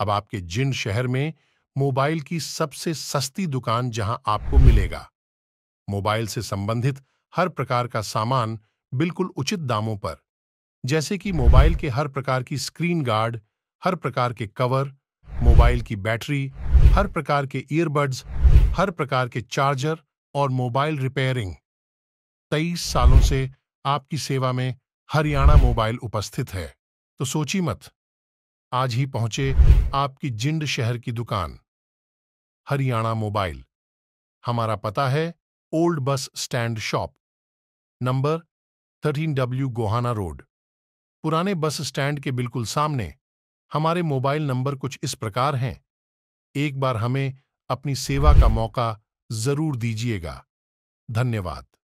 अब आपके जिन शहर में मोबाइल की सबसे सस्ती दुकान जहां आपको मिलेगा मोबाइल से संबंधित हर प्रकार का सामान बिल्कुल उचित दामों पर जैसे कि मोबाइल के हर प्रकार की स्क्रीन गार्ड हर प्रकार के कवर मोबाइल की बैटरी हर प्रकार के ईयरबड्स हर प्रकार के चार्जर और मोबाइल रिपेयरिंग तेईस सालों से आपकी सेवा में हरियाणा मोबाइल उपस्थित है तो सोची मत आज ही पहुंचे आपकी जिंड शहर की दुकान हरियाणा मोबाइल हमारा पता है old bus stand shop number thirteen W Gohana road पुराने बस स्टैंड के बिल्कुल सामने हमारे मोबाइल नंबर कुछ इस प्रकार हैं एक बार हमें अपनी सेवा का मौका जरूर दीजिएगा धन्यवाद